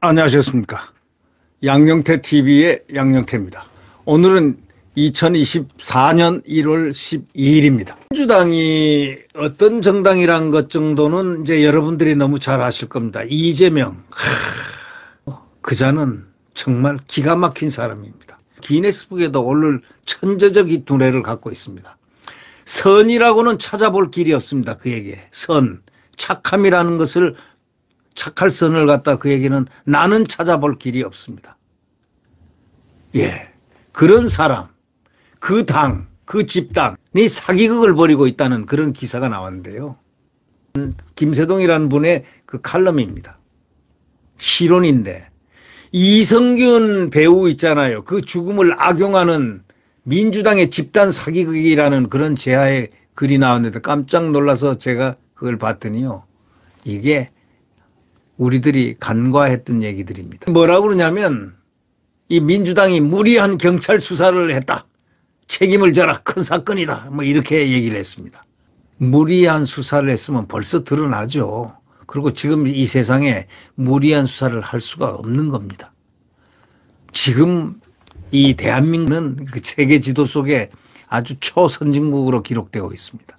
안녕하셨습니까. 양영태 TV의 양영태입니다. 오늘은 2024년 1월 12일입니다. 민주당이 어떤 정당이란 것 정도는 이제 여러분들이 너무 잘 아실 겁니다. 이재명. 하, 그자는 정말 기가 막힌 사람입니다. 기네스북에도 오늘 천재적 인 두뇌를 갖고 있습니다. 선이라고는 찾아볼 길이 없습니다. 그에게 선 착함이라는 것을 착할 선을 갖다 그에게는 나는 찾아볼 길이 없습니다. 예, 그런 사람, 그 당, 그 집단이 사기극을 벌이고 있다는 그런 기사가 나왔는데요. 김세동이라는 분의 그 칼럼입니다. 실론인데 이성균 배우 있잖아요. 그 죽음을 악용하는 민주당의 집단 사기극이라는 그런 제하의 글이 나왔는데 깜짝 놀라서 제가 그걸 봤더니요. 이게 우리들이 간과했던 얘기들입니다. 뭐라고 그러냐면 이 민주당이 무리한 경찰 수사를 했다. 책임을 져라. 큰 사건이다. 뭐 이렇게 얘기를 했습니다. 무리한 수사를 했으면 벌써 드러나죠. 그리고 지금 이 세상에 무리한 수사를 할 수가 없는 겁니다. 지금 이 대한민국은 그 세계 지도 속에 아주 초선진국으로 기록되고 있습니다.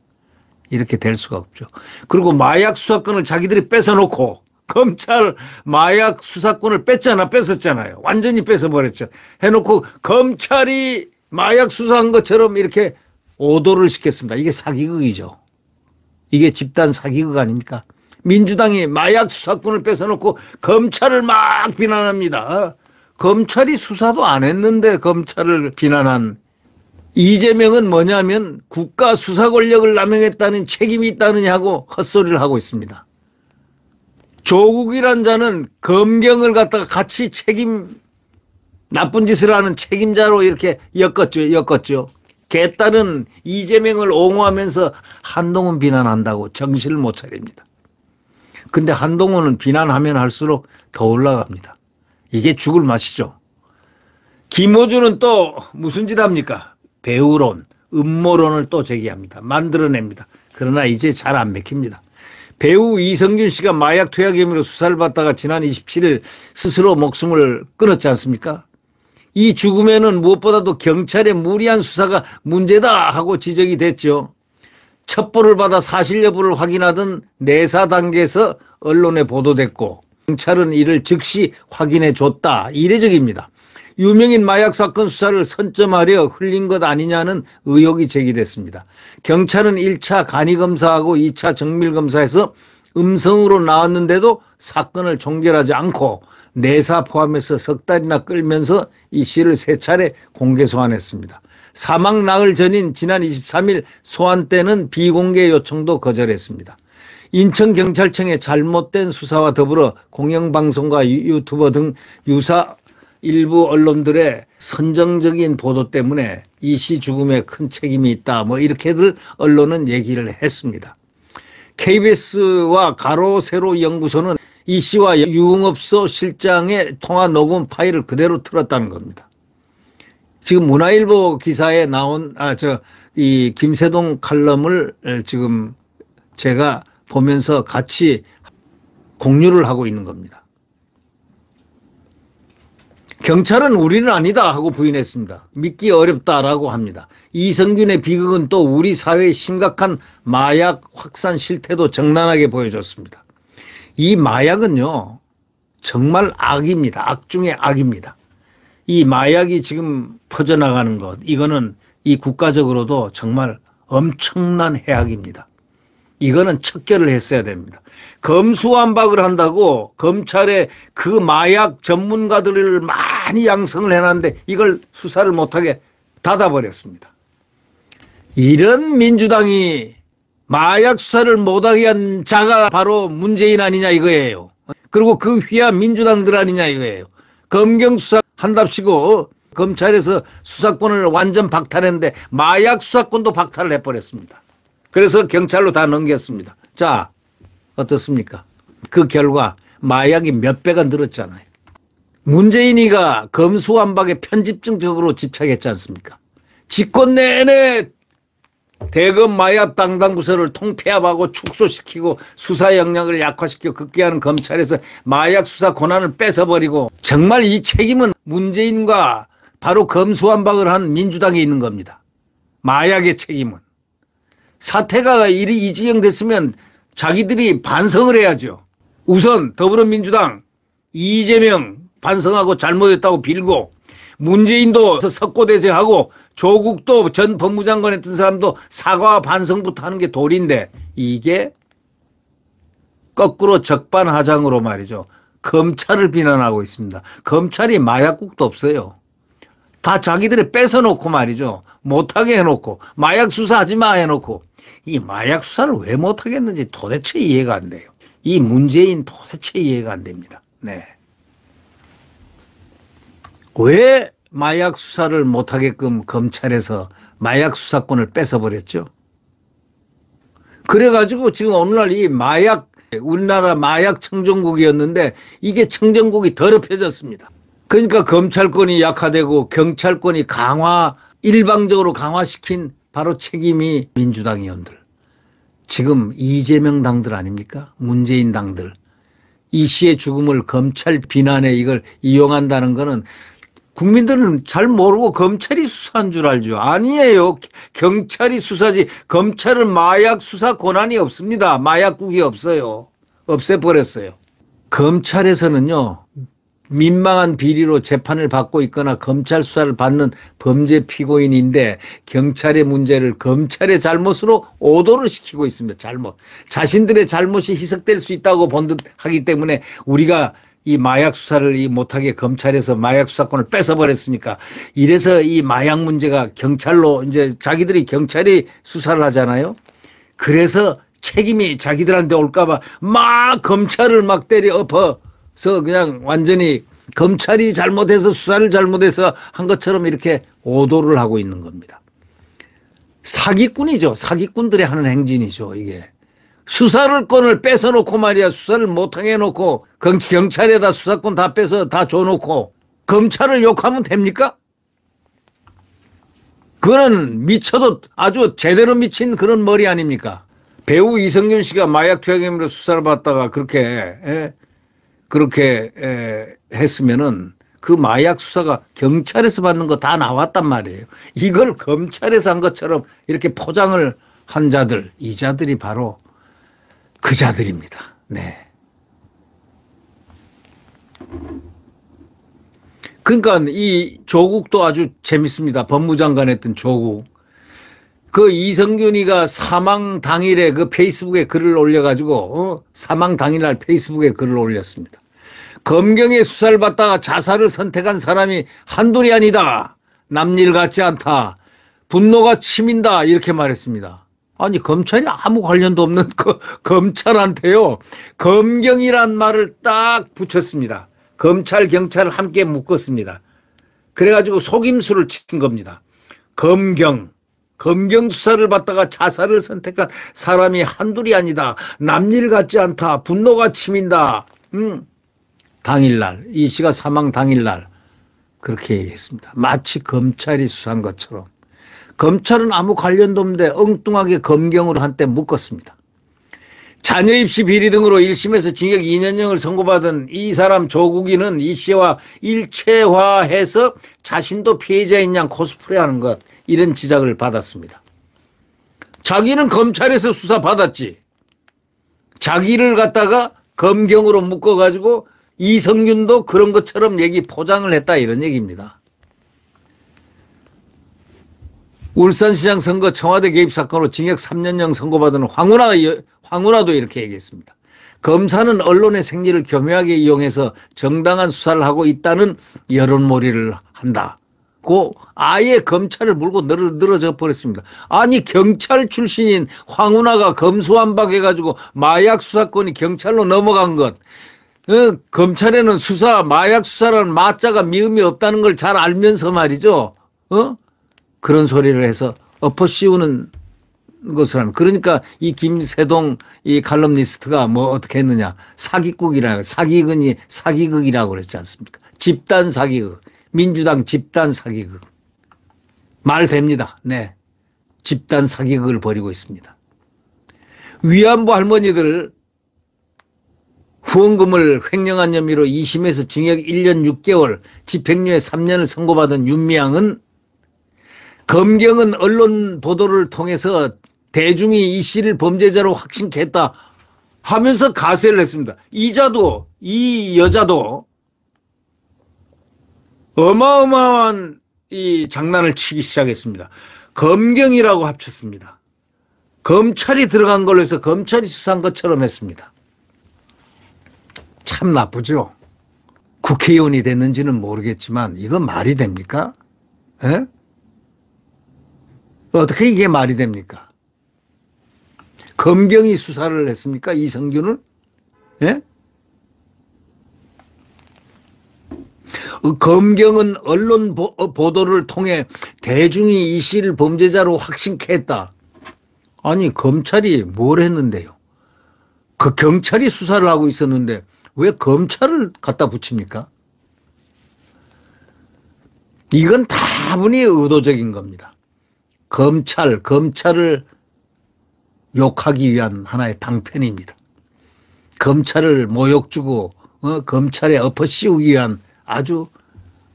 이렇게 될 수가 없죠. 그리고 마약 수사권을 자기들이 뺏어놓고 검찰 마약 수사권을 뺐잖아, 뺏었잖아요. 완전히 뺏어버렸죠. 해놓고 검찰이 마약 수사한 것처럼 이렇게 오도를 시켰습니다. 이게 사기극이죠. 이게 집단 사기극 아닙니까? 민주당이 마약 수사권을 뺏어놓고 검찰을 막 비난합니다. 검찰이 수사도 안 했는데 검찰을 비난한 이재명은 뭐냐면 국가 수사 권력을 남용했다는 책임이 있다느냐고 헛소리를 하고 있습니다. 조국이란 자는 검경을 갖다가 같이 책임 나쁜 짓을 하는 책임자로 이렇게 엮었죠. 엮었죠. 개딸은 이재명을 옹호하면서 한동훈 비난한다고 정신을 못 차립니다. 근데 한동훈은 비난하면 할수록 더 올라갑니다. 이게 죽을 맛이죠. 김호준은 또 무슨 짓 합니까? 배우론, 음모론을 또 제기합니다. 만들어냅니다. 그러나 이제 잘안 맥힙니다. 배우 이성균 씨가 마약 투약 혐의로 수사를 받다가 지난 27일 스스로 목숨을 끊었지 않습니까? 이 죽음에는 무엇보다도 경찰의 무리한 수사가 문제다 하고 지적이 됐죠. 첩보를 받아 사실 여부를 확인하던 내사 단계에서 언론에 보도됐고 경찰은 이를 즉시 확인해 줬다. 이례적입니다. 유명인 마약 사건 수사를 선점하려 흘린 것 아니냐는 의혹이 제기됐습니다. 경찰은 1차 간이검사하고 2차 정밀검사에서 음성으로 나왔는데도 사건을 종결하지 않고 내사 포함해서 석 달이나 끌면서 이 씨를 세 차례 공개 소환했습니다. 사망 나흘 전인 지난 23일 소환 때는 비공개 요청도 거절했습니다. 인천경찰청의 잘못된 수사와 더불어 공영방송과 유튜버 등 유사 일부 언론들의 선정적인 보도 때문에 이 씨 죽음에 큰 책임이 있다. 뭐 이렇게들 언론은 얘기를 했습니다. KBS와 가로 세로 연구소는 이 씨와 유흥업소 실장의 통화 녹음 파일을 그대로 틀었다는 겁니다. 지금 문화일보 기사에 나온 아 저 이 김세동 칼럼을 지금 제가 보면서 같이 공유를 하고 있는 겁니다. 경찰은 우리는 아니다 하고 부인했습니다. 믿기 어렵다라고 합니다. 이성균의 비극은 또 우리 사회의 심각한 마약 확산 실태도 적나라하게 보여줬습니다. 이 마약은요, 정말 악입니다. 악 중의 악입니다. 이 마약이 지금 퍼져나가는 것, 이거는 이 국가적으로도 정말 엄청난 해악입니다. 이거는 척결을 했어야 됩니다. 검수완박을 한다고 검찰에 그 마약 전문가들을 많이 양성을 해놨는데 이걸 수사를 못하게 닫아버렸습니다. 이런 민주당이 마약 수사를 못하게 한 자가 바로 문재인 아니냐 이거예요. 그리고 그 휘하 민주당들 아니냐 이거예요. 검경 수사 한답시고 검찰에서 수사권을 완전 박탈했는데 마약 수사권도 박탈을 해버렸습니다. 그래서 경찰로 다 넘겼습니다. 자, 어떻습니까? 그 결과 마약이 몇 배가 늘었잖아요. 문재인이가 검수완박에 편집증적으로 집착했지 않습니까? 집권 내내 대검 마약 당당 구설을 통폐합하고 축소시키고 수사 역량을 약화시켜 극기하는 검찰에서 마약 수사 권한을 뺏어버리고 정말 이 책임은 문재인과 바로 검수완박을 한 민주당에 있는 겁니다. 마약의 책임은. 사태가 이리 이 지경 됐으면 자기들이 반성을 해야죠. 우선 더불어민주당 이재명 반성하고 잘못했다고 빌고 문재인도 석고 대제하고 조국도 전 법무장관 했던 사람도 사과와 반성부터 하는 게 도리인데 이게 거꾸로 적반하장으로 말이죠. 검찰을 비난하고 있습니다. 검찰이 마약국도 없어요. 다 자기들이 뺏어놓고 말이죠. 못하게 해놓고 마약 수사하지 마 해놓고 이 마약 수사를 왜 못하겠는지 도대체 이해가 안 돼요. 이 문재인 도대체 이해가 안 됩니다. 네. 왜 마약 수사를 못하게끔 검찰에서 마약 수사권을 뺏어버렸죠? 그래가지고 지금 오늘날 이 마약, 우리나라 마약 청정국이었는데 이게 청정국이 더럽혀졌습니다. 그러니까 검찰권이 약화되고 경찰권이 강화 일방적으로 강화시킨 바로 책임이 민주당 의원들 지금 이재명 당들 아닙니까 문재인 당들 이 씨의 죽음을 검찰 비난에 이걸 이용한다는 거는 국민들은 잘 모르고 검찰이 수사한 줄 알죠. 아니에요. 경찰이 수사지. 검찰은 마약 수사 권한이 없습니다. 마약국이 없어요. 없애버렸어요. 검찰에서는요. 민망한 비리로 재판을 받고 있거나 검찰 수사를 받는 범죄 피고인인데 경찰의 문제를 검찰의 잘못으로 오도를 시키고 있습니다. 잘못. 자신들의 잘못이 희석될 수 있다고 본듯 하기 때문에 우리가 이 마약 수사를 이 못하게 검찰에서 마약 수사권을 뺏어버렸으니까 이래서 이 마약 문제가 경찰로 이제 자기들이 경찰이 수사를 하잖아요. 그래서 책임이 자기들한테 올까봐 막 검찰을 막 때려 엎어 서 그냥 완전히 검찰이 잘못해서 수사를 잘못해서 한 것처럼 이렇게 오도를 하고 있는 겁니다. 사기꾼이죠. 사기꾼들이 하는 행진이죠. 이게. 수사를 건을 뺏어놓고 말이야. 수사를 못하게 해놓고 경찰에다 수사권 다 뺏어 다 줘놓고 검찰을 욕하면 됩니까? 그거는 미쳐도 아주 제대로 미친 그런 머리 아닙니까? 배우 이성균 씨가 마약 투약 혐의로 수사를 받다가 그렇게 에? 예? 그렇게 에, 했으면은 그 마약 수사가 경찰에서 받는 거 다 나왔단 말이에요. 이걸 검찰에서 한 것처럼 이렇게 포장을 한 자들, 이 자들이 바로 그 자들입니다. 네. 그러니까 이 조국도 아주 재밌습니다. 법무장관 했던 조국. 그 이성균이가 사망 당일에 그 페이스북에 글을 올려가지고 어? 사망 당일날 페이스북에 글을 올렸습니다. 검경의 수사를 받다가 자살을 선택한 사람이 한둘이 아니다. 남일 같지 않다. 분노가 치민다. 이렇게 말했습니다. 아니 검찰이 아무 관련도 없는 그 검찰한테요. 검경이란 말을 딱 붙였습니다. 검찰 경찰을 함께 묶었습니다. 그래가지고 속임수를 친 겁니다. 검경. 검경수사를 받다가 자살을 선택한 사람이 한둘이 아니다. 남일 같지 않다. 분노가 치민다. 음. 당일날 이 씨가 사망 당일날 그렇게 얘기했습니다. 마치 검찰이 수사한 것처럼. 검찰은 아무 관련도 없는데 엉뚱하게 검경으로 한때 묶었습니다. 자녀 입시 비리 등으로 1심에서 징역 2년형을 선고받은 이 사람 조국이는 이 씨와 일체화해서 자신도 피해자인 양 코스프레하는 것 이런 지적을 받았습니다. 자기는 검찰에서 수사 받았지. 자기를 갖다가 검경으로 묶어가지고 이성균도 그런 것처럼 얘기 포장을 했다 이런 얘기입니다. 울산시장 선거 청와대 개입 사건으로 징역 3년형 선고받은 황운하 황우라도 이렇게 얘기했습니다. 검사는 언론의 생리를 교묘하게 이용해서 정당한 수사를 하고 있다는 여론몰이를 한다고 아예 검찰을 물고 늘어져 버렸습니다. 아니 경찰 출신인 황운하가 검수완박해가지고 마약 수사권이 경찰로 넘어간 것그 어, 검찰에는 수사 마약 수사라는 마자가 미음이 없다는 걸 잘 알면서 말이죠. 어? 그런 소리를 해서 엎어씌우는 것을 하면 그러니까 이 김세동 이 칼럼니스트가 뭐 어떻게 했느냐 사기꾼이라 사기근이 사기극이라고 그랬지 않습니까? 집단 사기극 민주당 집단 사기극 말 됩니다. 네 집단 사기극을 벌이고 있습니다. 위안부 할머니들 후원금을 횡령한 혐의로 2심에서 징역 1년 6개월, 집행유예 3년을 선고받은 윤미향은 검경은 언론 보도를 통해서 대중이 이 씨를 범죄자로 확신했다 하면서 가세를 했습니다. 이자도 이 여자도 어마어마한 이 장난을 치기 시작했습니다. 검경이라고 합쳤습니다. 검찰이 들어간 걸로 해서 검찰이 수사한 것처럼 했습니다. 참 나쁘죠. 국회의원이 됐는지는 모르겠지만 이거 말이 됩니까? 에? 예? 어떻게 이게 말이 됩니까? 검경이 수사를 했습니까? 이성균을? 예? 검경은 언론 보, 어, 도를 통해 대중이 이 씨를 범죄자로 확신 했다. 아니 검찰이 뭘 했는데요? 그 경찰이 수사를 하고 있었는데 왜 검찰을 갖다 붙입니까? 이건 다분히 의도적인 겁니다. 검찰, 검찰을 욕하기 위한 하나의 방편입니다. 검찰을 모욕 주고 어? 검찰에 엎어 씌우기 위한 아주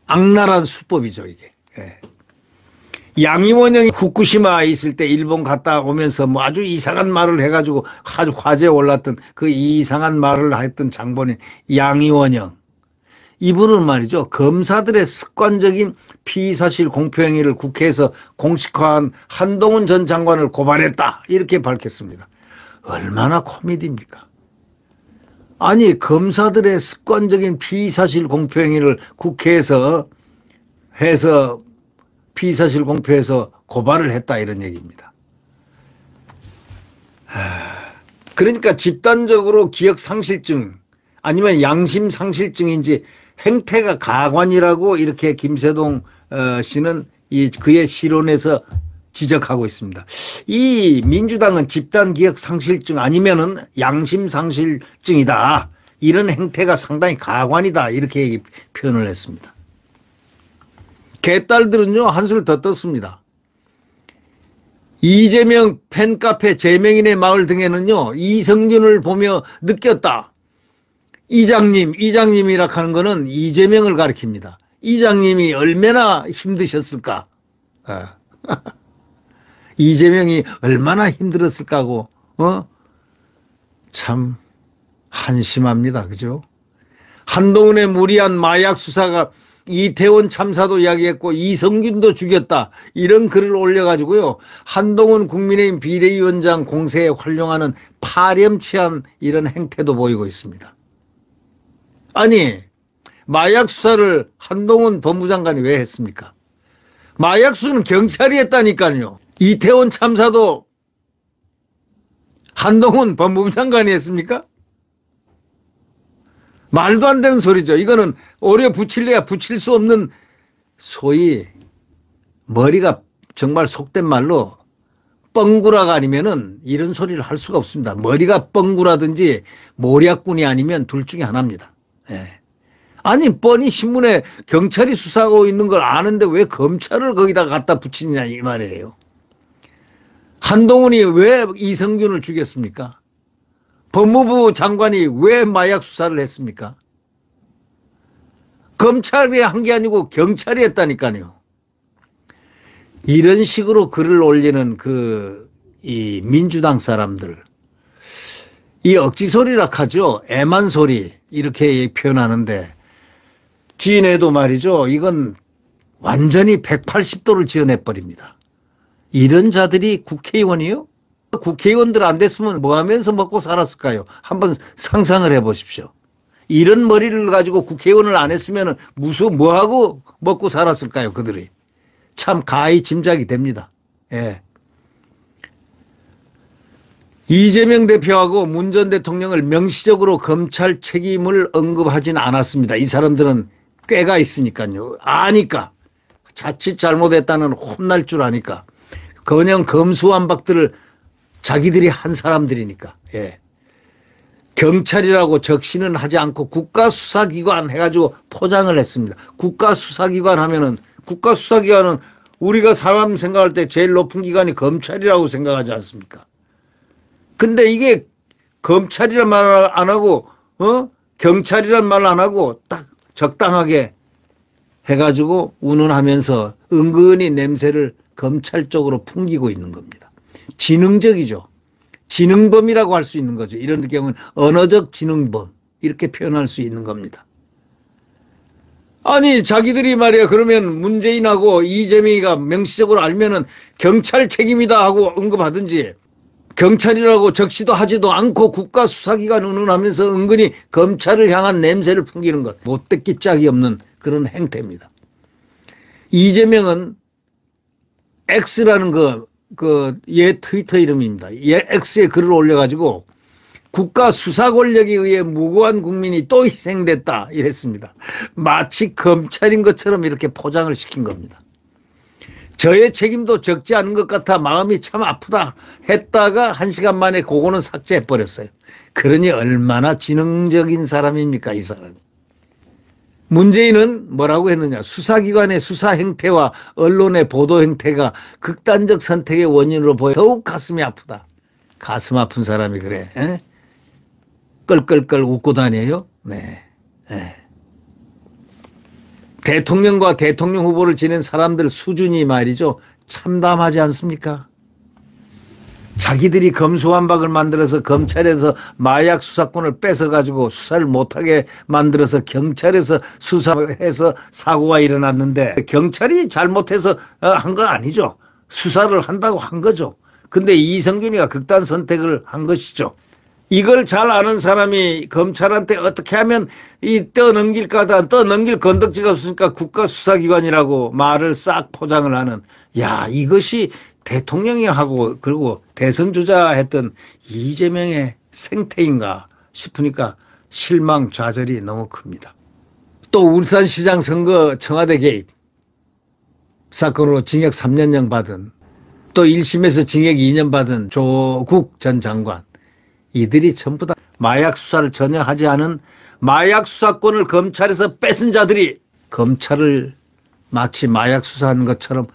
악랄한 수법이죠 이게. 예. 양이원영이 후쿠시마에 있을 때 일본 갔다 오면서 뭐 아주 이상한 말을 해가지고 아주 화제에 올랐던 그 이상한 말을 했던 장본인 양이원영. 이분은 말이죠. 검사들의 습관적인 피의사실 공표행위를 국회에서 공식화한 한동훈 전 장관을 고발했다. 이렇게 밝혔습니다. 얼마나 코미디입니까? 아니, 검사들의 습관적인 피의사실 공표행위를 국회에서 해서 피의사실 공표해서 고발을 했다. 이런 얘기입니다. 그러니까 집단적으로 기억상실증 아니면 양심상실증인지 행태가 가관이라고 이렇게 김세동 어, 씨는 이 그의 실언에서 지적하고 있습니다. 이 민주당은 집단 기억 상실증 아니면은 양심 상실증이다. 이런 행태가 상당히 가관이다. 이렇게 표현을 했습니다. 개딸들은요 한술 더 떴습니다. 이재명 팬카페 재명인의 마을 등에는요 이성균을 보며 느꼈다. 이장님, 이장님이라 하는 거는 이재명을 가리킵니다. 이장님이 얼마나 힘드셨을까? 어. 이재명이 얼마나 힘들었을까고, 어? 참, 한심합니다. 그죠? 한동훈의 무리한 마약 수사가 이태원 참사도 이야기했고 이성균도 죽였다 이런 글을 올려가지고요 한동훈 국민의힘 비대위원장 공세에 활용하는 파렴치한 이런 행태도 보이고 있습니다. 아니 마약 수사를 한동훈 법무장관이 왜 했습니까? 마약 수는 경찰이 했다니까요. 이태원 참사도 한동훈 법무부 장관이 했습니까? 말도 안 되는 소리죠. 이거는 오려 붙일래야 붙일 수 없는 소위 머리가 정말 속된 말로 뻥구라가 아니면은 이런 소리를 할 수가 없습니다. 머리가 뻥구라든지 모략꾼이 아니면 둘 중에 하나입니다. 예. 아니 뻔히 신문에 경찰이 수사하고 있는 걸 아는데 왜 검찰을 거기다 갖다 붙이느냐 이 말이에요. 한동훈이 왜 이성균을 죽였습니까? 법무부 장관이 왜 마약 수사를 했습니까? 검찰이 한 게 아니고 경찰이 했다니까요. 이런 식으로 글을 올리는 그 이 민주당 사람들 이 억지 소리라 하죠. 애만 소리. 이렇게 표현하는데 지인해도 말이죠. 이건 완전히 180도를 지어내 버립니다. 이런 자들이 국회의원이요? 국회의원들 안 됐으면 뭐 하면서 먹고 살았을까요? 한번 상상을 해 보십시오. 이런 머리를 가지고 국회의원을 안 했으면 무슨 뭐 하고 먹고 살았을까요? 그들이. 참 가히 짐작이 됩니다. 예. 이재명 대표하고 문 전 대통령을 명시적으로 검찰 책임을 언급하진 않았습니다. 이 사람들은 꾀가 있으니까요. 아니까. 자칫 잘못했다는 혼날 줄 아니까. 그냥 검수완박들을 자기들이 한 사람들이니까. 예. 경찰이라고 적신은 하지 않고 국가수사기관 해가지고 포장을 했습니다. 국가수사기관 하면은 국가수사기관은 우리가 사람 생각할 때 제일 높은 기관이 검찰이라고 생각하지 않습니까? 근데 이게 검찰이란 말을안 하고 어 경찰이란 말을안 하고 딱 적당하게 해가지고 운운하면서 은근히 냄새를 검찰 쪽으로 풍기고 있는 겁니다. 지능적이죠. 지능범이라고 할 수 있는 거죠. 이런 경우는 언어적 지능범 이렇게 표현할 수 있는 겁니다. 아니 자기들이 말이야 그러면 문재인하고 이재명이가 명시적으로 알면은 경찰 책임이다 하고 언급하든지 경찰이라고 적시도 하지도 않고 국가수사기관 운운하면서 은근히 검찰을 향한 냄새를 풍기는 것 못됐기 짝이 없는 그런 행태입니다. 이재명은 X라는 그, 그, 예 트위터 이름입니다. 예 X에 글을 올려가지고 국가 수사 권력에 의해 무고한 국민이 또 희생됐다 이랬습니다. 마치 검찰인 것처럼 이렇게 포장을 시킨 겁니다. 저의 책임도 적지 않은 것 같아 마음이 참 아프다 했다가 한 시간 만에 그거는 삭제해버렸어요. 그러니 얼마나 지능적인 사람입니까 이 사람이. 문재인은 뭐라고 했느냐 수사기관의 수사 행태와 언론의 보도 행태가 극단적 선택의 원인으로 보여 더욱 가슴이 아프다. 가슴 아픈 사람이 그래. 에? 끌끌끌 웃고 다녀요. 네. 에. 대통령과 대통령 후보를 지낸 사람들 수준이 말이죠. 참담하지 않습니까? 자기들이 검수완박을 만들어서 검찰에서 마약 수사권을 뺏어가지고 수사를 못하게 만들어서 경찰에서 수사해서 사고가 일어났는데 경찰이 잘못해서 어, 한거 아니죠. 수사를 한다고 한 거죠. 근데 이성균이가 극단 선택을 한 것이죠. 이걸 잘 아는 사람이 검찰한테 어떻게 하면 이 떠넘길까 하다 떠넘길 건덕지가 없으니까 국가수사기관이라고 말을 싹 포장을 하는 야 이것이 대통령이 하고 그리고 대선 주자 했던 이재명의 생태인가 싶으니까 실망 좌절이 너무 큽니다. 또 울산시장 선거 청와대 개입 사건으로 징역 3년형 받은 또 1심에서 징역 2년 받은 조국 전 장관 이들이 전부 다 마약 수사를 전혀 하지 않은 마약 수사권을 검찰에서 뺏은 자들이 검찰을 마치 마약 수사하는 것처럼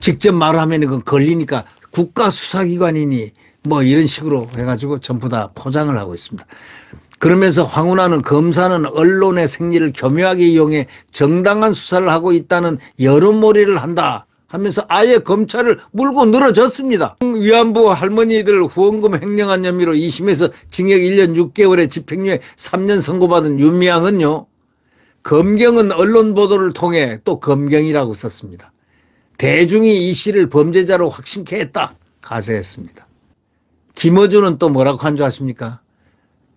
직접 말하면 이건 걸리니까 국가 수사기관이니 뭐 이런 식으로 해가지고 전부 다 포장을 하고 있습니다. 그러면서 황운하는 검사는 언론의 생리를 교묘하게 이용해 정당한 수사를 하고 있다는 여론몰이를 한다. 하면서 아예 검찰을 물고 늘어졌습니다. 위안부 할머니들 후원금 횡령한 혐의로 2심에서 징역 1년 6개월에 집행유예 3년 선고받은 윤미향은요. 검경은 언론 보도를 통해 또 검경이라고 썼습니다. 대중이 이 씨를 범죄자로 확신케 했다 가세했습니다. 김어준은 또 뭐라고 한 줄 아십니까?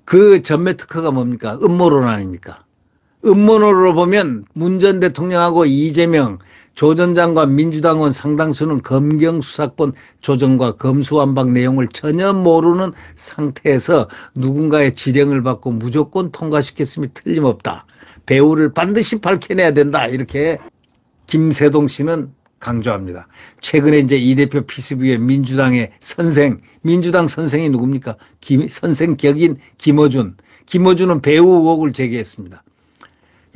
그 전매 특허가 뭡니까? 음모론 아닙니까? 음모론으로 보면 문 전 대통령하고 이재명 조전 장관 민주당원 상당수는 검경 수사권 조정과 검수완박 내용을 전혀 모르는 상태에서 누군가의 지령을 받고 무조건 통과시켰으면 틀림없다. 배후를 반드시 밝혀내야 된다. 이렇게 김세동 씨는 강조합니다. 최근에 이제 이 대표 피습위에 민주당의 선생, 민주당 선생이 누굽니까? 김, 선생 격인 김어준. 김어준은 배우 의혹을 제기했습니다.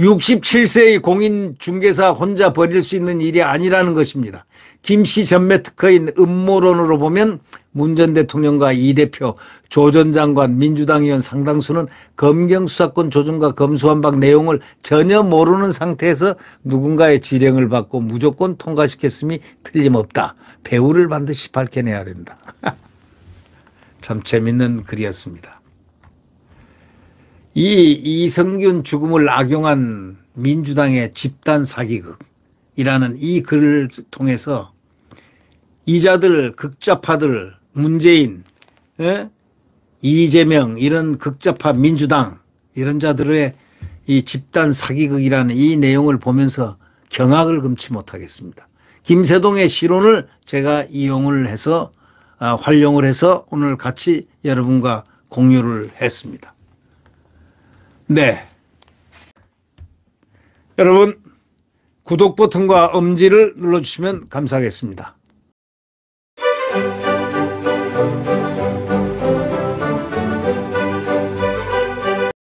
67세의 공인 중개사 혼자 버릴 수 있는 일이 아니라는 것입니다. 김씨 전매 특허인 음모론으로 보면 문 전 대통령과 이 대표, 조 전 장관, 민주당 의원 상당수는 검경 수사권 조정과 검수완박 내용을 전혀 모르는 상태에서 누군가의 지령을 받고 무조건 통과시켰음이 틀림없다. 배우를 반드시 밝혀내야 된다. 참 재밌는 글이었습니다. 이 이성균 죽음을 악용한 민주당의 집단 사기극이라는 이 글을 통해서 이자들, 극좌파들, 문재인, 에? 이재명 이런 극좌파 민주당 이런 자들의 이 집단 사기극이라는 이 내용을 보면서 경악을 금치 못하겠습니다. 김세동의 실론을 제가 이용을 해서 아, 활용을 해서 오늘 같이 여러분과 공유를 했습니다. 네. 여러분, 구독 버튼과 엄지를 눌러주시면 감사하겠습니다.